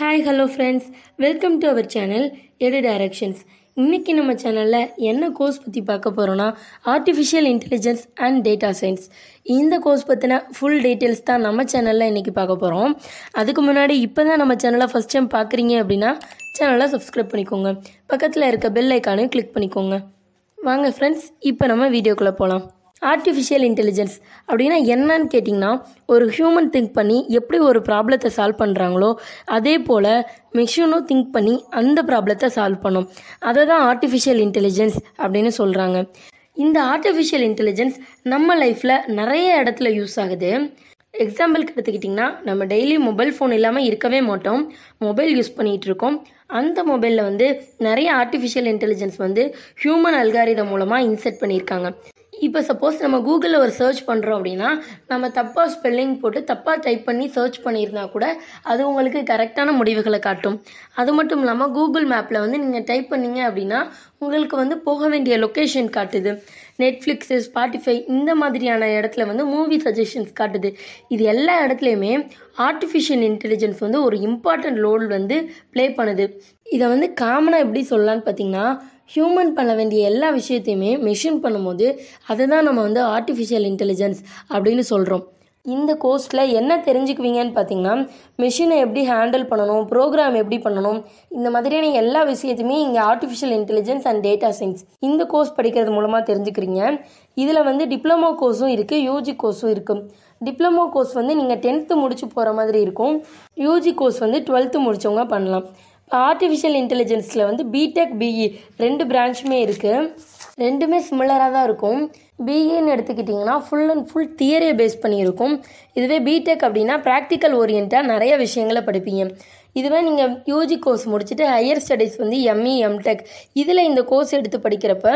hi hello friends welcome to our channel edu directions இன்றைக்கி நம்ம சேனலில் என்ன கோர்ஸ் பற்றி பார்க்க போகிறோன்னா artificial intelligence and data science இந்த கோர்ஸ் பற்றின ஃபுல் டீட்டெயில்ஸ் தான் நம்ம சேனலில் இன்றைக்கி பார்க்க போகிறோம் அதுக்கு முன்னாடி இப்போ தான் நம்ம சேனலை ஃபஸ்ட் டைம் பார்க்குறீங்க அப்படின்னா சேனலை சப்ஸ்கிரைப் பண்ணிக்கோங்க பக்கத்தில் இருக்க பெல் ஐக்கானையும் கிளிக் பண்ணிக்கோங்க வாங்க ஃப்ரெண்ட்ஸ் இப்போ நம்ம வீடியோக்குள்ளே போகலாம் ஆர்டிஃபிஷியல் இன்டெலிஜென்ஸ் அப்படின்னா என்னன்னு கேட்டிங்கன்னா ஒரு ஹியூமன் திங்க் பண்ணி எப்படி ஒரு ப்ராப்ளத்தை சால்வ் பண்ணுறாங்களோ அதே போல் மிஷினும் திங்க் பண்ணி அந்த ப்ராப்ளத்தை சால்வ் பண்ணும் அதை தான் ஆர்டிஃபிஷியல் இன்டெலிஜென்ஸ் அப்படின்னு சொல்கிறாங்க இந்த ஆர்டிஃபிஷியல் இன்டெலிஜென்ஸ் நம்ம லைஃப்பில் நிறைய இடத்துல யூஸ் ஆகுது எக்ஸாம்பிளுக்கு எடுத்துக்கிட்டிங்கன்னா நம்ம டெய்லி மொபைல் ஃபோன் இல்லாமல் இருக்கவே மாட்டோம் மொபைல் யூஸ் பண்ணிகிட்டு இருக்கோம் அந்த மொபைலில் வந்து நிறைய ஆர்டிஃபிஷியல் இன்டெலிஜென்ஸ் வந்து ஹியூமன் அல்காரிதம் மூலமாக இன்செர்ட் பண்ணியிருக்காங்க இப்போ சப்போஸ் நம்ம கூகுளில் ஒரு சர்ச் பண்ணுறோம் அப்படின்னா நம்ம தப்பாக ஸ்பெல்லிங் போட்டு தப்பாக டைப் பண்ணி சர்ச் பண்ணியிருந்தா கூட அது உங்களுக்கு கரெக்டான முடிவுகளை காட்டும் அது மட்டும் இல்லாமல் கூகுள் மேப்பில் வந்து நீங்கள் டைப் பண்ணீங்க அப்படின்னா உங்களுக்கு வந்து போக வேண்டிய லொக்கேஷன் காட்டுது நெட்ஃப்ளிக்ஸு ஸ்பாட்டிஃபை இந்த மாதிரியான இடத்துல வந்து மூவி சஜஷன்ஸ் காட்டுது இது எல்லா இடத்துலையுமே ஆர்டிஃபிஷியல் இன்டெலிஜென்ஸ் வந்து ஒரு இம்பார்ட்டண்ட் ரோல் வந்து ப்ளே பண்ணுது இதை வந்து காமனாக எப்படி சொல்லலான்னு பார்த்தீங்கன்னா ஹியூமன் பண்ண வேண்டிய எல்லா விஷயத்தையுமே மிஷின் பண்ணும்போது அதை தான் நம்ம வந்து ஆர்டிஃபிஷியல் இன்டெலிஜென்ஸ் அப்படின்னு சொல்கிறோம் இந்த கோர்ஸில் என்ன தெரிஞ்சுக்குவீங்கன்னு பார்த்தீங்கன்னா மிஷினை எப்படி ஹேண்டில் பண்ணணும் ப்ரோக்ராம் எப்படி பண்ணணும் இந்த மாதிரியான எல்லா விஷயத்தையுமே இங்கே artificial intelligence and data science இந்த கோர்ஸ் படிக்கிறது மூலமாக தெரிஞ்சுக்கிறீங்க இதில் வந்து டிப்ளமோ கோர்ஸும் இருக்குது யூஜி கோர்ஸும் இருக்குது டிப்ளமோ கோர்ஸ் வந்து நீங்கள் டென்த்து முடிச்சு போகிற மாதிரி இருக்கும் யூஜி கோர்ஸ் வந்து டுவெல்த்து முடித்தவங்க பண்ணலாம் ஆர்டிஃபிஷியல் இன்டெலிஜென்ஸில் வந்து பிடெக் பிஇ e ரெண்டு பிரான்ச்சுமே இருக்குது ரெண்டுமே சிமிலராக தான் இருக்கும் பிஇன்னு எடுத்துக்கிட்டிங்கன்னா ஃபுல் அண்ட் ஃபுல் தியரியை பேஸ் பண்ணியிருக்கும் இதுவே பிடெக் அப்படின்னா ப்ராக்டிக்கல் ஓரியண்ட்டாக நிறைய விஷயங்களை படிப்பீங்க இதுவே நீங்கள் யூஜி கோர்ஸ் முடிச்சுட்டு ஹையர் ஸ்டடீஸ் வந்து எம்இ எம்டெக் இதில் இந்த கோர்ஸ் எடுத்து படிக்கிறப்ப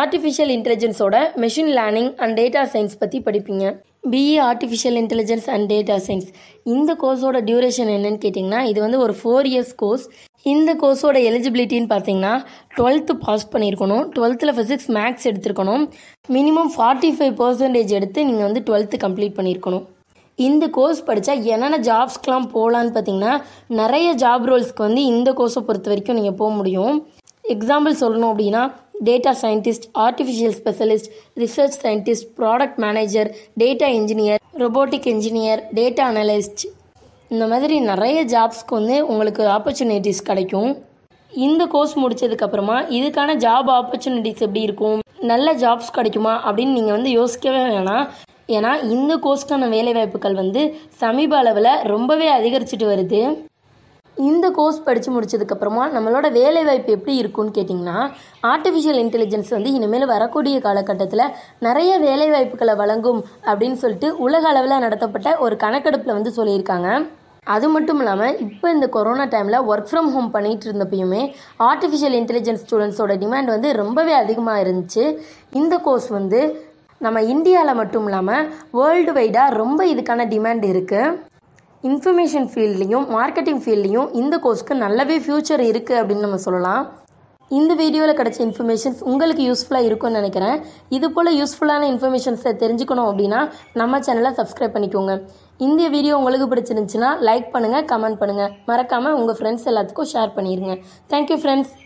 ஆர்டிஃபிஷியல் இன்டெலிஜென்ஸோட machine learning and data science பற்றி படிப்பீங்க BE artificial intelligence and data science இந்த கோர்ஸோட டியூரேஷன் என்னன்னு கேட்டிங்கன்னா இது வந்து ஒரு ஃபோர் இயர்ஸ் கோர்ஸ் இந்த கோர்ஸோட எலிஜிபிலிட்டின்னு பார்த்தீங்கன்னா டுவெல்த்து பாஸ் பண்ணியிருக்கணும் டுவெல்த்தில் ஃபிசிக்ஸ் மேக்ஸ் எடுத்திருக்கணும் மினிமம் ஃபார்ட்டி ஃபைவ் பர்சன்டேஜ் எடுத்து நீங்கள் வந்து டுவெல்த்து கம்ப்ளீட் பண்ணியிருக்கணும் இந்த கோர்ஸ் படித்தா என்னென்ன ஜாப்ஸ்க்கெலாம் போகலான்னு பார்த்தீங்கன்னா நிறைய ஜாப் ரோல்ஸ்க்கு வந்து இந்த கோர்ஸை பொறுத்த வரைக்கும் நீங்கள் போக முடியும் எக்ஸாம்பிள் சொல்லணும் அப்படின்னா data scientist artificial specialist research scientist product manager data engineer robotic engineer data analyst இந்த மாதிரி நிறைய ஜாப்ஸ்க்கு வந்து உங்களுக்கு ஆப்பர்ச்சுனிட்டிஸ் கிடைக்கும் இந்த கோர்ஸ் முடித்ததுக்கப்புறமா இதுக்கான ஜாப் ஆப்பர்ச்சுனிட்டிஸ் எப்படி இருக்கும் நல்ல ஜாப்ஸ் கிடைக்குமா அப்படின்னு நீங்கள் வந்து யோசிக்கவே வேணாம் ஏன்னா இந்த கோர்ஸ்க்கான வேலைவாய்ப்புகள் வந்து சமீப அளவில் ரொம்பவே அதிகரிச்சுட்டு வருது இந்த கோர்ஸ் படித்து முடித்ததுக்கப்புறமா நம்மளோட வேலைவாய்ப்பு எப்படி இருக்கும்னு கேட்டிங்கன்னா ஆர்டிஃபிஷியல் இன்டெலிஜென்ஸ் வந்து இனிமேல் வரக்கூடிய காலகட்டத்தில் நிறைய வேலைவாய்ப்புகளை வழங்கும் அப்படின்னு சொல்லிட்டு உலக அளவில் நடத்தப்பட்ட ஒரு கணக்கெடுப்பில் வந்து சொல்லியிருக்காங்க அது மட்டும் இல்லாமல் இப்போ இந்த கொரோனா டைமில் ஒர்க் ஃப்ரம் ஹோம் பண்ணிகிட்டு இருந்தப்பயுமே ஆர்டிஃபிஷியல் இன்டெலிஜென்ஸ் ஸ்டூடெண்ட்ஸோட டிமாண்ட் வந்து ரொம்பவே அதிகமாக இருந்துச்சு இந்த கோர்ஸ் வந்து நம்ம இந்தியாவில் மட்டும் இல்லாமல் வேர்ல்டு வைடாக ரொம்ப இதுக்கான டிமாண்ட் இருக்குது இன்ஃபர்மேஷன் ஃபீல்ட்லேயும் மார்க்கெட்டிங் ஃபீல்ட்லேயும் இந்த கோர்ஸ்க்கு நல்லாவே ஃப்யூச்சர் இருக்குது அப்படின்னு நம்ம சொல்லலாம் இந்த வீடியோவில் கிடச்ச இன்ஃபர்மேஷன்ஸ் உங்களுக்கு யூஸ்ஃபுல்லாக இருக்கும்னு நினைக்கிறேன் இது போல் யூஸ்ஃபுல்லான இன்ஃபர்மேஷன்ஸை தெரிஞ்சுக்கணும் அப்படின்னா நம்ம சேனலை சப்ஸ்கிரைப் பண்ணிக்கோங்க இந்த வீடியோ உங்களுக்கு பிடிச்சிருந்துச்சுன்னா லைக் பண்ணுங்கள் கமெண்ட் பண்ணுங்கள் மறக்காமல் உங்கள் ஃப்ரெண்ட்ஸ் எல்லாத்துக்கும் ஷேர் பண்ணிடுங்க தேங்க்யூ ஃப்ரெண்ட்ஸ்